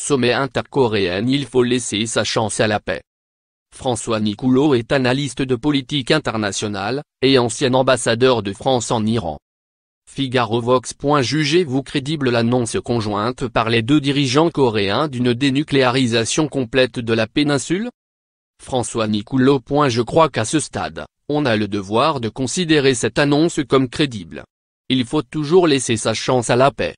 Sommet intercoréen il faut laisser sa chance à la paix. François Nicoulot est analyste de politique internationale, et ancien ambassadeur de France en Iran. Figaro vous crédible l'annonce conjointe par les deux dirigeants coréens d'une dénucléarisation complète de la péninsule François Nicoulot. Je crois qu'à ce stade, on a le devoir de considérer cette annonce comme crédible. Il faut toujours laisser sa chance à la paix.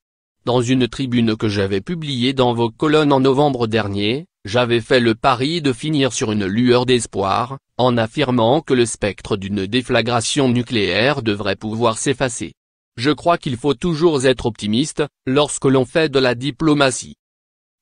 Dans une tribune que j'avais publiée dans vos colonnes en novembre dernier, j'avais fait le pari de finir sur une lueur d'espoir, en affirmant que le spectre d'une déflagration nucléaire devrait pouvoir s'effacer. Je crois qu'il faut toujours être optimiste, lorsque l'on fait de la diplomatie.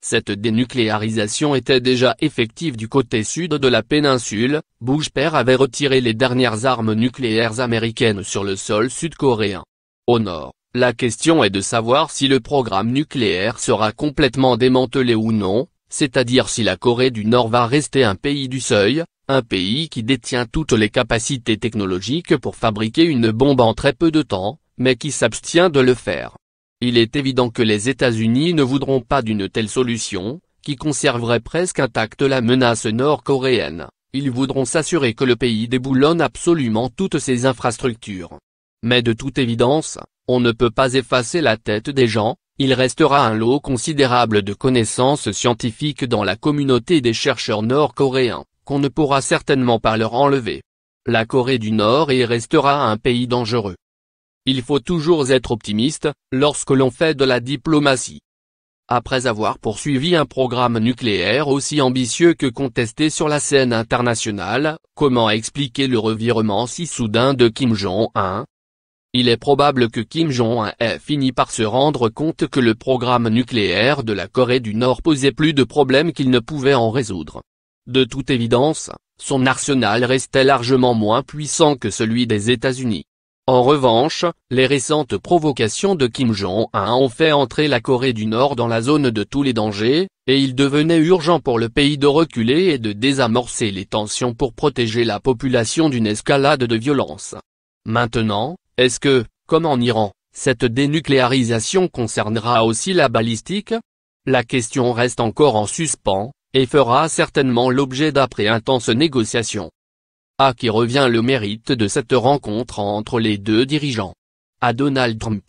Cette dénucléarisation était déjà effective du côté sud de la péninsule, Bush père avait retiré les dernières armes nucléaires américaines sur le sol sud-coréen. Au nord, la question est de savoir si le programme nucléaire sera complètement démantelé ou non, c'est-à-dire si la Corée du Nord va rester un pays du seuil, un pays qui détient toutes les capacités technologiques pour fabriquer une bombe en très peu de temps, mais qui s'abstient de le faire. Il est évident que les États-Unis ne voudront pas d'une telle solution, qui conserverait presque intacte la menace nord-coréenne. Ils voudront s'assurer que le pays déboulonne absolument toutes ses infrastructures. Mais de toute évidence, on ne peut pas effacer la tête des gens, il restera un lot considérable de connaissances scientifiques dans la communauté des chercheurs nord-coréens, qu'on ne pourra certainement pas leur enlever. La Corée du Nord y restera un pays dangereux. Il faut toujours être optimiste, lorsque l'on fait de la diplomatie. Après avoir poursuivi un programme nucléaire aussi ambitieux que contesté sur la scène internationale, comment expliquer le revirement si soudain de Kim Jong-un, il est probable que Kim Jong-un ait fini par se rendre compte que le programme nucléaire de la Corée du Nord posait plus de problèmes qu'il ne pouvait en résoudre. De toute évidence, son arsenal restait largement moins puissant que celui des États-Unis. En revanche, les récentes provocations de Kim Jong-un ont fait entrer la Corée du Nord dans la zone de tous les dangers, et il devenait urgent pour le pays de reculer et de désamorcer les tensions pour protéger la population d'une escalade de violence. Maintenant, est-ce que, comme en Iran, cette dénucléarisation concernera aussi la balistique La question reste encore en suspens, et fera certainement l'objet d'après intenses négociations. À qui revient le mérite de cette rencontre entre les deux dirigeants À Donald Trump.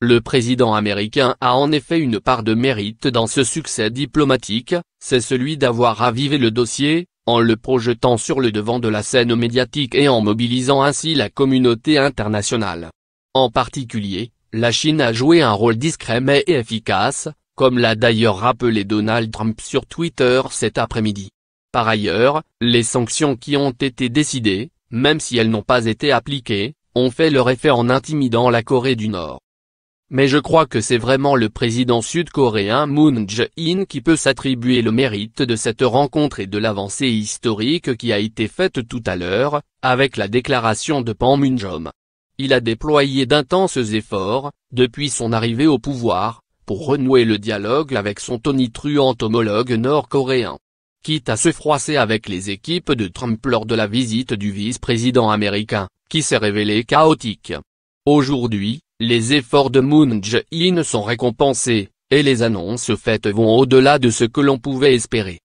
Le président américain a en effet une part de mérite dans ce succès diplomatique, c'est celui d'avoir ravivé le dossier, en le projetant sur le devant de la scène médiatique et en mobilisant ainsi la communauté internationale. En particulier, la Chine a joué un rôle discret mais efficace, comme l'a d'ailleurs rappelé Donald Trump sur Twitter cet après-midi. Par ailleurs, les sanctions qui ont été décidées, même si elles n'ont pas été appliquées, ont fait leur effet en intimidant la Corée du Nord mais je crois que c'est vraiment le président sud-coréen Moon Jae-in qui peut s'attribuer le mérite de cette rencontre et de l'avancée historique qui a été faite tout à l'heure, avec la déclaration de Panmunjom. Il a déployé d'intenses efforts, depuis son arrivée au pouvoir, pour renouer le dialogue avec son tonitruant homologue nord-coréen. Quitte à se froisser avec les équipes de Trump lors de la visite du vice-président américain, qui s'est révélée chaotique. Aujourd'hui, les efforts de Moon Jae-in sont récompensés, et les annonces faites vont au-delà de ce que l'on pouvait espérer.